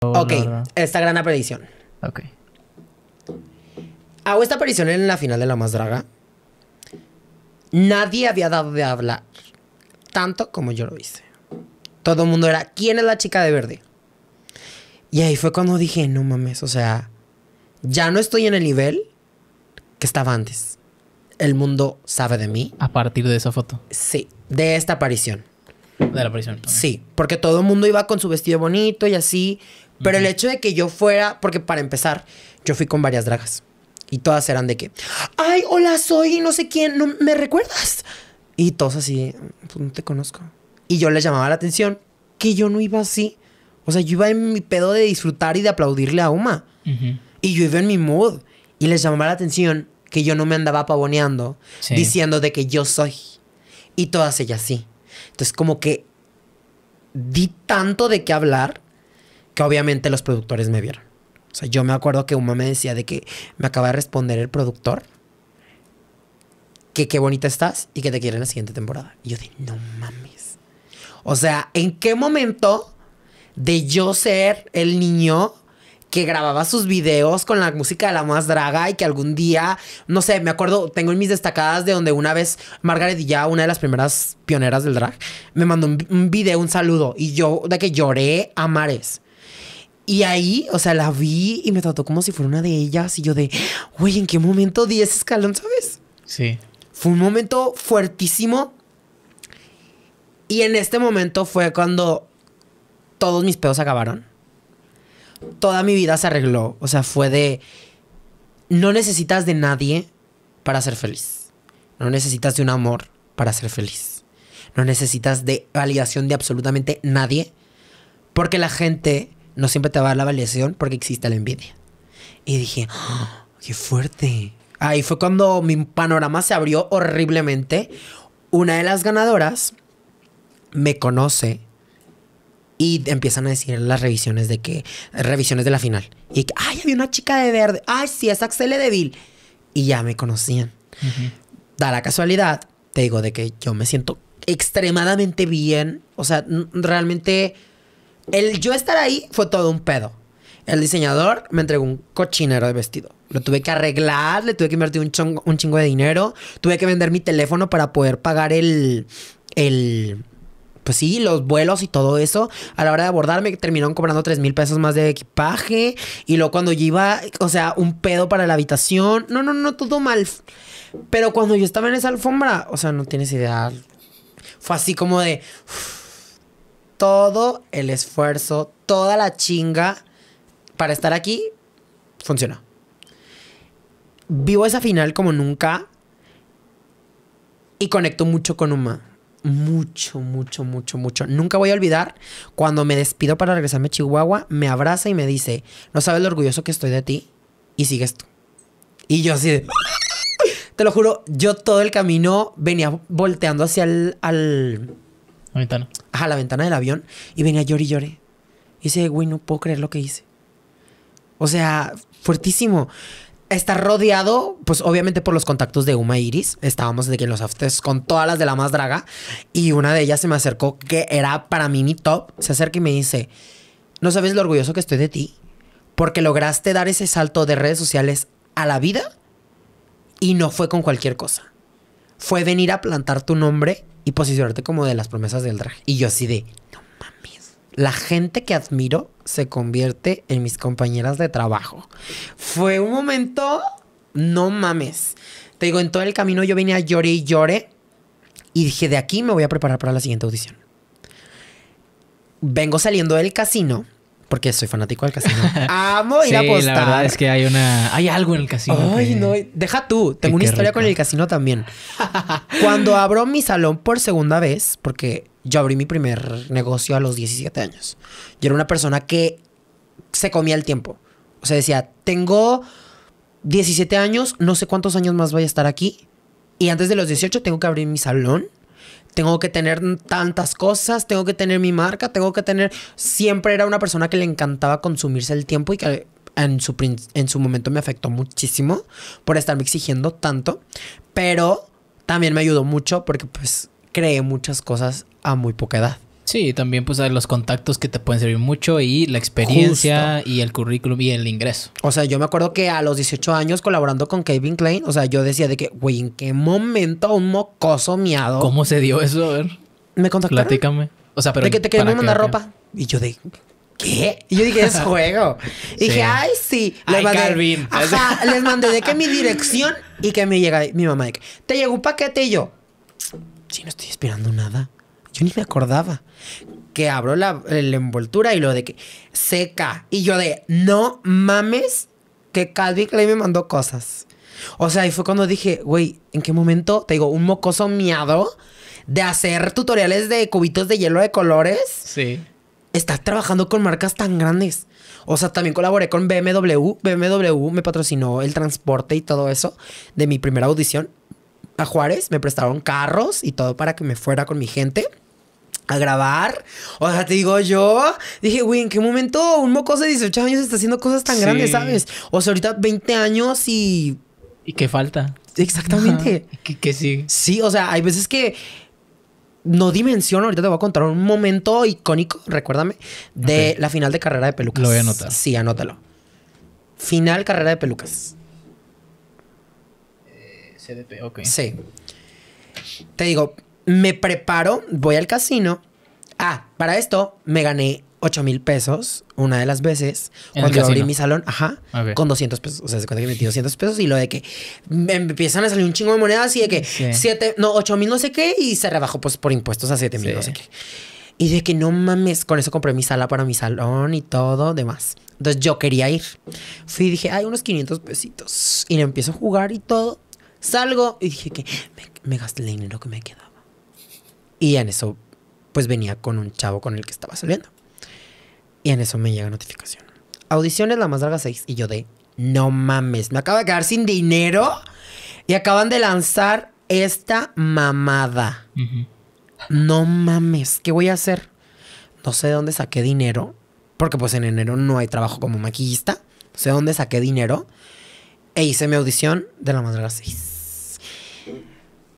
Ok, esta gran aparición. Ok. Hago esta aparición en la final de La Más Draga. Nadie había dado de hablar tanto como yo lo hice. Todo el mundo era, ¿quién es la chica de verde? Y ahí fue cuando dije, no mames, o sea, ya no estoy en el nivel que estaba antes. El mundo sabe de mí. A partir de esa foto. Sí, de esta aparición de la prisión. Sí, porque todo el mundo iba con su vestido bonito y así. Pero el hecho de que yo fuera, porque para empezar, yo fui con varias dragas. Y todas eran de que, ay, hola, soy no sé quién, ¿no ¿me recuerdas? Y todos así, pues no te conozco. Y yo les llamaba la atención que yo no iba así. O sea, yo iba en mi pedo de disfrutar y de aplaudirle a Uma. Y yo iba en mi mood. Y les llamaba la atención que yo no me andaba pavoneando, diciendo de que yo soy. Y todas ellas sí. Entonces, como que di tanto de qué hablar que obviamente los productores me vieron. O sea, yo me acuerdo que un me decía de que me acaba de responder el productor que qué bonita estás y que te en la siguiente temporada. Y yo dije, no mames. O sea, ¿en qué momento de yo ser el niño que grababa sus videos con la música de la más draga y que algún día, no sé, me acuerdo, tengo en mis destacadas de donde una vez Margaret ya, una de las primeras pioneras del drag, me mandó un, video, un saludo y yo de que lloré a mares. Y ahí, o sea, la vi y me trató como si fuera una de ellas y yo de, güey, ¿en qué momento di ese escalón, sabes? Sí. Fue un momento fuertísimo. Y en este momento fue cuando todos mis pedos acabaron toda mi vida se arregló. O sea, fue de, no necesitas de nadie para ser feliz. No necesitas de un amor para ser feliz. No necesitas de validación de absolutamente nadie. Porque la gente no siempre te va a dar la validación porque existe la envidia. Y dije, ¡Ah, qué fuerte. Ahí fue cuando mi panorama se abrió horriblemente. Una de las ganadoras me conoce y empiezan a decir las revisiones de que, revisiones de la final. Y que, ay, había una chica de verde. Ay, sí, es Axel Deville. Y ya me conocían. Da la casualidad, te digo, de que yo me siento extremadamente bien. O sea, realmente, el yo estar ahí fue todo un pedo. El diseñador me entregó un cochinero de vestido. Lo tuve que arreglar, le tuve que invertir un, un chingo de dinero. Tuve que vender mi teléfono para poder pagar el, el, pues sí, los vuelos y todo eso. A la hora de abordarme terminaron cobrando 3 mil pesos más de equipaje. Y luego cuando yo iba, o sea, un pedo para la habitación. No, no, no, todo mal. Pero cuando yo estaba en esa alfombra, o sea, no tienes idea. Fue así como de... todo el esfuerzo, toda la chinga para estar aquí, funcionó. Vivo esa final como nunca y conecto mucho con Uma mucho, mucho, mucho, mucho. Nunca voy a olvidar cuando me despido para regresarme a Chihuahua, me abraza y me dice, no sabes lo orgulloso que estoy de ti y sigues esto Y yo así de... Te lo juro, yo todo el camino venía volteando hacia el... Al... La ventana. la ventana del avión y venía llor y lloré. Y dice, güey, no puedo creer lo que hice. O sea, fuertísimo está rodeado, pues obviamente por los contactos de Uma e Iris. Estábamos de que en los afters con todas las de la más draga. Y una de ellas se me acercó, que era para mí mi top. Se acerca y me dice: No sabes lo orgulloso que estoy de ti. Porque lograste dar ese salto de redes sociales a la vida. Y no fue con cualquier cosa. Fue venir a plantar tu nombre y posicionarte como de las promesas del drag. Y yo así de, no mames la gente que admiro se convierte en mis compañeras de trabajo. Fue un momento, no mames. Te digo, en todo el camino yo venía lloré y lloré y dije, de aquí me voy a preparar para la siguiente audición. Vengo saliendo del casino. Porque soy fanático del casino. Amo ir a apostar. La verdad es que hay una. Hay algo en el casino. Ay, no. Deja tú. Tengo una historia con el casino también. Cuando abro mi salón por segunda vez, porque yo abrí mi primer negocio a los 17 años. Yo era una persona que se comía el tiempo. O sea, decía, tengo 17 años, no sé cuántos años más voy a estar aquí. Y antes de los 18 tengo que abrir mi salón. Tengo que tener tantas cosas, tengo que tener mi marca, tengo que tener... Siempre era una persona que le encantaba consumirse el tiempo y que en su, en su momento me afectó muchísimo por estarme exigiendo tanto. Pero también me ayudó mucho porque pues cree muchas cosas a muy poca edad. Sí, también pues los contactos que te pueden servir mucho y la experiencia y el currículum y el ingreso. O sea, yo me acuerdo que a los 18 años colaborando con Kevin Klein, o sea, yo decía de que, güey, ¿en qué momento un mocoso miado? ¿Cómo se dio eso? A ver. ¿Me contactaron? Platícame. O sea, pero... De que te querían mandar ropa. Y yo de... ¿Qué? Y yo dije, es juego. Y dije, ay, sí. Les ay, mandé, les mandé de que mi dirección y que me llega mi mamá de que, te llegó un paquete y yo, sí, no estoy esperando nada. Yo ni me acordaba. Que abro la, envoltura y lo de que seca. Y yo de, no mames, que Calvin Klein me mandó cosas. O sea, ahí fue cuando dije, güey, ¿en qué momento? Te digo, un mocoso miado de hacer tutoriales de cubitos de hielo de colores. Sí. Estás trabajando con marcas tan grandes. O sea, también colaboré con BMW. BMW me patrocinó el transporte y todo eso de mi primera audición a Juárez, me prestaron carros y todo para que me fuera con mi gente a grabar. O sea, te digo yo, dije, güey, ¿en qué momento un mocoso de 18 años está haciendo cosas tan grandes, sabes? O sea, ahorita 20 años y... ¿Y qué falta? Exactamente. que, sí. Sí, o sea, hay veces que no dimensiono, ahorita te voy a contar un momento icónico, recuérdame, de la final de carrera de pelucas. Lo voy a anotar. Sí, anótalo. Final carrera de pelucas. CDP, ok. Sí. Te digo, me preparo, voy al casino. Ah, para esto me gané 8 mil pesos una de las veces cuando abrí mi salón, ajá, con 200 pesos. O sea, se cuenta que metí 200 pesos y lo de que me empiezan a salir un chingo de monedas y de que no, 8 mil no sé qué y se rebajó pues por impuestos a 7 mil no sé qué. Y de que no mames, con eso compré mi sala para mi salón y todo demás. Entonces yo quería ir. Fui y dije, hay unos 500 pesitos. Y le empiezo a jugar y todo. Salgo y dije que me, gasté el dinero que me quedaba. Y en eso, pues venía con un chavo con el que estaba saliendo. Y en eso me llega notificación. Audiciones la más larga 6. Y yo de, no mames, me acabo de quedar sin dinero. Y acaban de lanzar esta mamada. No mames, ¿qué voy a hacer? No sé de dónde saqué dinero. Porque pues en enero no hay trabajo como maquillista. No sé de dónde saqué dinero. E hice mi audición de la más larga 6.